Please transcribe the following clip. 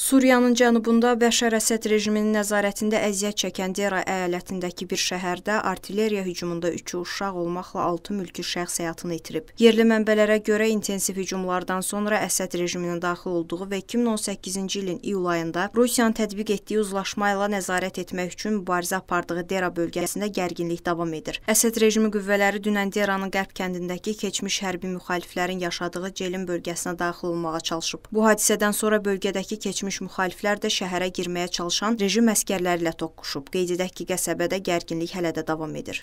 Suriyanın cənubunda Bəşər Əsəd rejiminin nəzarətində əziyyət çəkən Dera əyalətindəki bir şəhərdə artilleriya hücumunda 3 uşaq olmaqla 6 mülki şəxs həyatını itirib. Yerli mənbələrə görə intensiv hücumlardan sonra Əsəd rejiminin daxil olduğu və 2018-ci ilin iyul ayında Rusiyanın tətbiq etdiyi uzlaşmayla nəzarət etmək üçün mübarizə apardığı Dera bölgəsində gərginlik davam edir. Əsəd rejimi qüvvələri dünən Deranın qərb kəndindəki keçmiş hərbi müxaliflərin yaşadığı Celin bölgəsinə daxil olmağa çalışıb. Bu hadisədən sonra bölgədəki keçmiş keçmiş müxaliflər də şəhərə girməyə çalışan rejim əsgərləri ilə toqquşub. Qeyd edək ki, qəsəbədə gərginlik hələ də davam edir.